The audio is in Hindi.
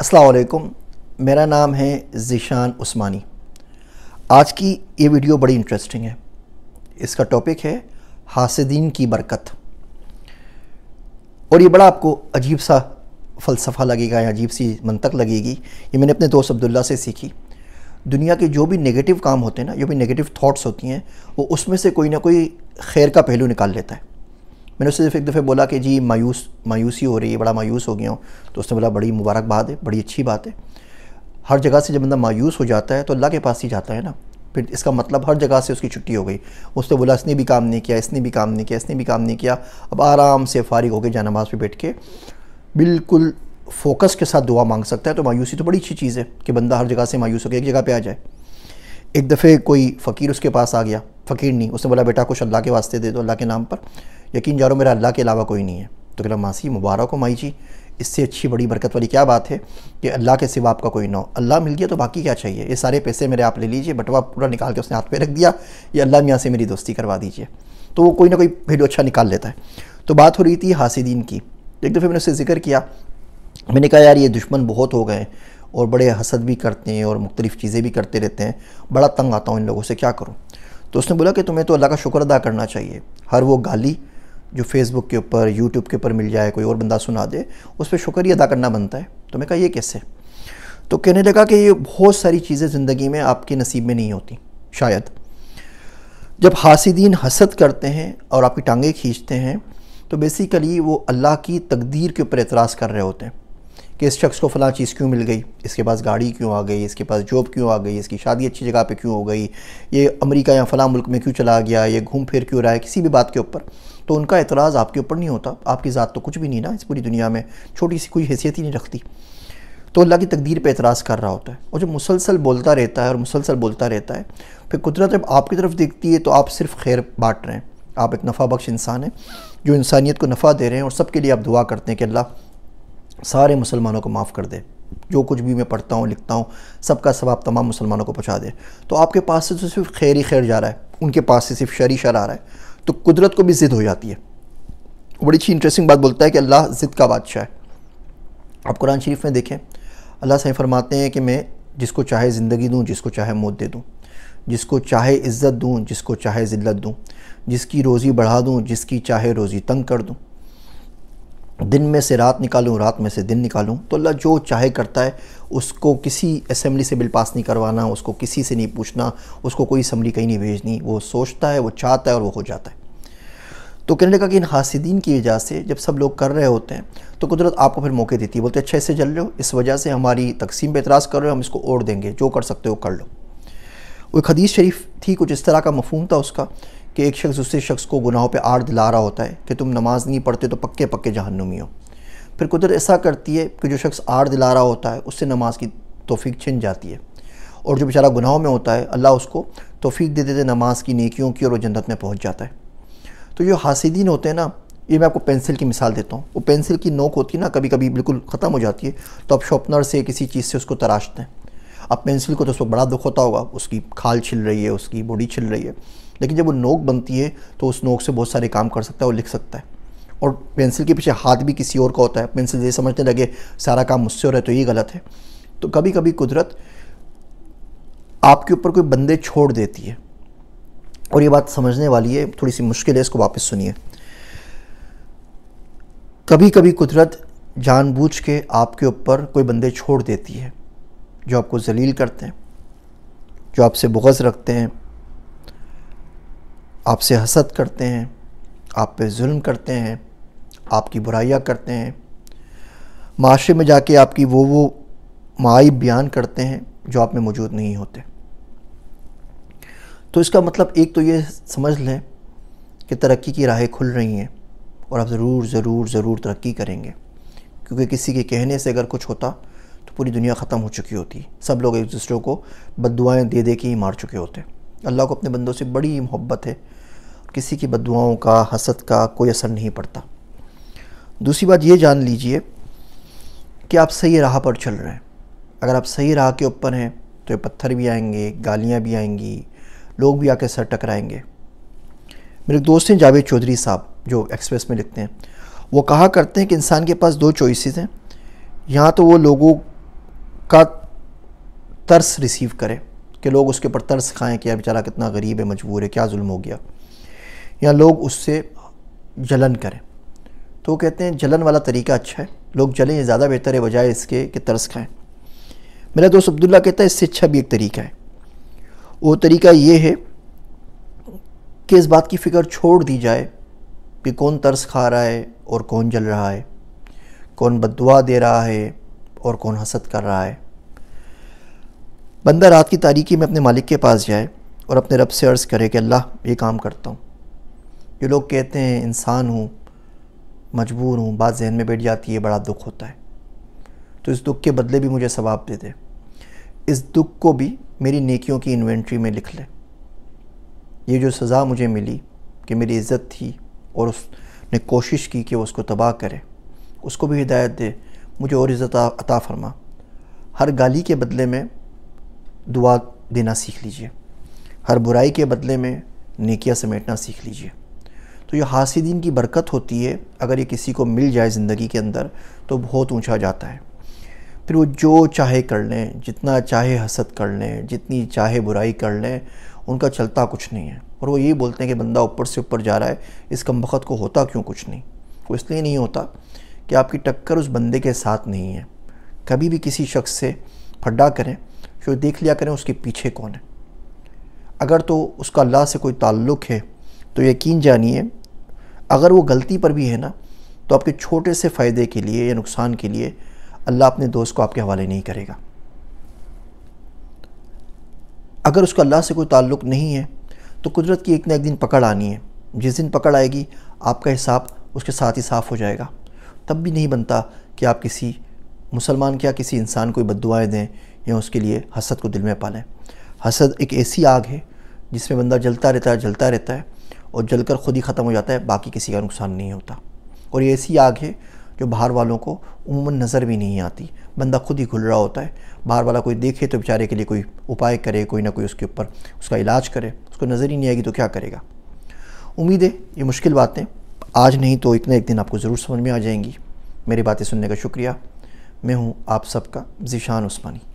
असलकुम मेरा नाम है ज़िशान उस्मानी आज की ये वीडियो बड़ी इंटरेस्टिंग है इसका टॉपिक है हासदीन की बरकत और ये बड़ा आपको अजीब सा फ़लसफ़ा लगेगा या अजीब सी मनतक लगेगी ये मैंने अपने दोस्त अब्दुल्ला से सीखी दुनिया के जो भी नेगेटिव काम होते हैं ना जो भी नेगेटिव थॉट्स होती हैं वो उसमें से कोई ना कोई खैर का पहलू निकाल लेता है मैंने उससे सिर्फ एक दफ़े बोला कि जी मायूस मायूसी हो रही है बड़ा मायूस हो गया हूँ तो उसने बोला बड़ी मुबारकबाद है बड़ी अच्छी बात है हर जगह से जब बंदा मायूस हो जाता है तो अल्लाह के पास ही जाता है ना फिर इसका मतलब हर जगह से उसकी छुट्टी हो गई उसने बोला इसने भी काम नहीं किया इसने भी काम नहीं किया इसने भी काम नहीं किया अब आराम से फारिग होकर जानमाज पर बैठ के बिल्कुल फोकस के साथ दुआ मांग सकता है तो मायूसी तो बड़ी अच्छी चीज़ है कि बंदा हर जगह से मायूस होकर एक जगह पर आ जाए एक दफ़े कोई फ़कीर उसके पास आ गया फ़कीर नहीं उसने बोला बेटा कुछ अल्लाह के वास्ते दे दो अल्लाह के नाम पर यकीन जानो मेरा अल्लाह के अलावा कोई नहीं है तो कहला मासी मुबारक हो माई जी इससे अच्छी बड़ी बरकत वाली क्या बात है कि अल्लाह के सिवा आपका कोई ना हो अल्लाह मिल गया तो बाकी क्या चाहिए ये सारे पैसे मेरे आप ले लीजिए बटवा पूरा निकाल के उसने हाथ पे रख दिया ये अल्लाह मियाँ से मेरी दोस्ती करवा दीजिए तो वो कोई ना कोई पहलू अच्छा निकाल लेता है तो बात हो रही थी हासिदीन की एक दफ़े मैंने उससे जिक्र किया मैंने कहा यार ये दुश्मन बहुत हो गए और बड़े हसद भी करते हैं और मुख्तलिफ़ चीज़ें भी करते रहते हैं बड़ा तंग आता हूँ इन लोगों से क्या करूँ तो उसने बोला कि तुम्हें तो अल्लाह का शुक्र अदा करना चाहिए हर वो गाली जो फेसबुक के ऊपर यूट्यूब के ऊपर मिल जाए कोई और बंदा सुना दे उस पर शुक्रिया अदा करना बनता है तो मैं कहा ये कैसे तो कहने लगा कि ये बहुत सारी चीज़ें ज़िंदगी में आपके नसीब में नहीं होती शायद जब हासिदीन हसद करते हैं और आपकी टांगें खींचते हैं तो बेसिकली वो अल्लाह की तकदीर के ऊपर एतराज़ कर रहे होते हैं कि इस शख्स को फ़लाँ चीज़ क्यों मिल गई इसके पास गाड़ी क्यों आ गई इसके पास जॉब क्यों आ गई इसकी शादी अच्छी जगह पे क्यों हो गई ये अमेरिका या फ़लाँ मुल्क में क्यों चला गया ये घूम फिर क्यों रहा है किसी भी बात के ऊपर तो उनका एतराज़ आपके ऊपर नहीं होता आपकी ज़ात तो कुछ भी नहीं ना इस पूरी दुनिया में छोटी सी कोई हैसियत ही नहीं रखती तो अल्लाह की तकदीर पर एतराज़ कर रहा होता है और जब मुसलसल बोलता रहता है और मुसलसल बोलता रहता है फिर कुदरत जब आपकी तरफ देखती है तो आप सिर्फ खैर बांट रहे हैं आप एक नफ़ा बख्श इंसान हैं जो इंसानियत को नफ़ा दे रहे हैं और सबके लिए आप दुआ करते हैं कि अल्लाह सारे मुसलमानों को माफ़ कर दे जो कुछ भी मैं पढ़ता हूँ लिखता हूँ सबका सवाब तमाम मुसलमानों को पहुँचा दे तो आपके पास से तो सिर्फ खैर ही खैर जा रहा है उनके पास से सिर्फ शर ही शर आ रहा है तो कुदरत को भी ज़िद हो जाती है बड़ी अच्छी इंटरेस्टिंग बात बोलता है कि अल्लाह ज़िद का बादशाह है आप कुरान शरीफ में देखें अल्लाह सही फरमाते हैं कि मैं जिसको चाहे ज़िंदगी दूँ जिसको चाहे मौत दे दूँ जिसको चाहे इज़्ज़त दूँ जिसको चाहे ज़िल्लत दूँ जिसकी रोज़ी बढ़ा दूँ जिसकी चाहे रोज़ी तंग कर दूँ दिन में से रात निकालूं रात में से दिन निकालूं तो अल्लाह जो चाहे करता है उसको किसी असम्बली से बिल पास नहीं करवाना उसको किसी से नहीं पूछना उसको कोई असम्बली कहीं नहीं भेजनी वो सोचता है वो चाहता है और वो हो जाता है तो कहने लगा कि इन हासिदीन की वजह से जब सब लोग कर रहे होते हैं तो कुदरत आपको फिर मौके देती है बोलते अच्छे से जल लो इस वजह से हमारी तकसीम पर एतराज़ कर रहे हो हम इसको ओढ़ देंगे जो कर सकते हो कर लो वो एक हदीस शरीफ थी कुछ इस तरह का मफहम था उसका कि एक शख्स दूसरे शख्स को गुनाहों पे आड़ दिला रहा होता है कि तुम नमाज़ नहीं पढ़ते तो पक्के पक्के जहन्नुमी हो फिर कुदरत ऐसा करती है कि जो शख्स आड़ दिला रहा होता है उससे नमाज की तोफ़ी छिन जाती है और जो बेचारा गुनाहों में होता है अल्लाह उसको तोफ़ी दे देते नमाज की नेकियों की और वो जन्नत में पहुँच जाता है तो जो हासिदीन होते हैं ना ये मैं आपको पेंसिल की मिसाल देता हूँ वो पेंसिल की नोक होती है ना कभी कभी बिल्कुल ख़त्म हो जाती है तो आप शॉपनर से किसी चीज़ से उसको तराशते हैं अब पेंसिल को तो उस बड़ा दुख होता होगा उसकी खाल छिल रही है उसकी बॉडी छिल रही है लेकिन जब वो नोक बनती है तो उस नोक से बहुत सारे काम कर सकता है और लिख सकता है और पेंसिल के पीछे हाथ भी किसी और का होता है पेंसिल ये समझने लगे सारा काम मुझसे हो रहा है तो ये गलत है तो कभी कभी कुदरत आपके ऊपर कोई बंदे छोड़ देती है और ये बात समझने वाली है थोड़ी सी मुश्किल है इसको वापस सुनिए कभी कभी कुदरत जानबूझ के आपके ऊपर कोई बंदे छोड़ देती है जो आपको जलील करते हैं जो आपसे बुगज़ रखते हैं आपसे हसद करते हैं आप पे जुल्म करते हैं आपकी बुराइयाँ करते हैं माशरे में जाके आपकी वो वो माई बयान करते हैं जो आप में मौजूद नहीं होते तो इसका मतलब एक तो ये समझ लें कि तरक्की की राहें खुल रही हैं और आप ज़रूर ज़रूर ज़रूर तरक्की करेंगे क्योंकि किसी के कहने से अगर कुछ होता पूरी दुनिया ख़त्म हो चुकी होती सब लोग एक दूसरे को बदुआएँ दे दे के ही मार चुके होते अल्लाह को अपने बंदों से बड़ी मोहब्बत है किसी की बदुआओं का हसद का कोई असर नहीं पड़ता दूसरी बात ये जान लीजिए कि आप सही राह पर चल रहे हैं अगर आप सही राह के ऊपर हैं तो ये पत्थर भी आएंगे गालियाँ भी आएंगी लोग भी आके सर टकराएंगे मेरे दोस्त हैं जावेद चौधरी साहब जो एक्सप्रेस में लिखते हैं वो कहा करते हैं कि इंसान के पास दो चॉइसेस हैं यहाँ तो वो लोगों का तर्स रिसीव करे कि लोग उसके ऊपर तर्स खाएं कि यार बेचारा कितना गरीब है मजबूर है क्या जुल्म हो गया या लोग उससे जलन करें तो वो कहते हैं जलन वाला तरीका अच्छा है लोग जलें ज़्यादा बेहतर है बजाय इसके कि तर्स खाएं मेरा दोस्त अब्दुल्ला कहता है इससे अच्छा भी एक तरीका है वो तरीका ये है कि इस बात की फ़िक्र छोड़ दी जाए कि कौन तर्स खा रहा है और कौन जल रहा है कौन बदुआ दे रहा है और कौन हसद कर रहा है बंदा रात की तारीकी में अपने मालिक के पास जाए और अपने रब से अर्ज़ करे कि अल्लाह ये काम करता हूँ जो लोग कहते हैं इंसान हूँ मजबूर हूँ बात जहन में बैठ जाती है बड़ा दुख होता है तो इस दुख के बदले भी मुझे सवाब दे दे इस दुख को भी मेरी नेकियों की इन्वेंट्री में लिख ले ये जो सज़ा मुझे मिली कि मेरी इज़्ज़त थी और उसने कोशिश की कि वो उसको तबाह करे उसको भी हिदायत दे मुझे और इज़्ज़त अता फरमा हर गाली के बदले में दुआ देना सीख लीजिए हर बुराई के बदले में नेकिया समेटना सीख लीजिए तो ये हासिदीन की बरकत होती है अगर ये किसी को मिल जाए ज़िंदगी के अंदर तो बहुत ऊंचा जाता है फिर वो जो चाहे कर लें जितना चाहे हसद कर लें जितनी चाहे बुराई कर लें उनका चलता कुछ नहीं है और वो यही बोलते हैं कि बंदा ऊपर से ऊपर जा रहा है इस कम वक़्त को होता क्यों कुछ नहीं वो इसलिए नहीं होता कि आपकी टक्कर उस बंदे के साथ नहीं है कभी भी किसी शख्स से फड्डा करें जो देख लिया करें उसके पीछे कौन है अगर तो उसका अल्लाह से कोई ताल्लुक़ है तो यकीन जानिए अगर वो गलती पर भी है ना तो आपके छोटे से फ़ायदे के लिए या नुकसान के लिए अल्लाह अपने दोस्त को आपके हवाले नहीं करेगा अगर उसका अल्लाह से कोई ताल्लुक़ नहीं है तो कुदरत की एक ना एक दिन पकड़ आनी है जिस दिन पकड़ आएगी आपका हिसाब उसके साथ ही साफ़ हो जाएगा तब भी नहीं बनता कि आप किसी मुसलमान क्या किसी इंसान को बद दुआएँ दें या उसके लिए हसद को दिल में पालें हसद एक ऐसी आग है जिसमें बंदा जलता रहता है जलता रहता है और जलकर ख़ुद ही ख़त्म हो जाता है बाकी किसी का नुकसान नहीं होता और ये ऐसी आग है जो बाहर वालों को उमूमन नज़र भी नहीं आती बंदा खुद ही घुल रहा होता है बाहर वाला कोई देखे तो बेचारे के लिए कोई उपाय करे कोई ना कोई उसके ऊपर उसका इलाज करे उसको नज़र ही नहीं आएगी तो क्या करेगा उम्मीद है ये मुश्किल बातें आज नहीं तो इतने एक दिन आपको ज़रूर समझ में आ जाएंगी मेरी बातें सुनने का शुक्रिया मैं हूँ आप सबका जिशान उस्मानी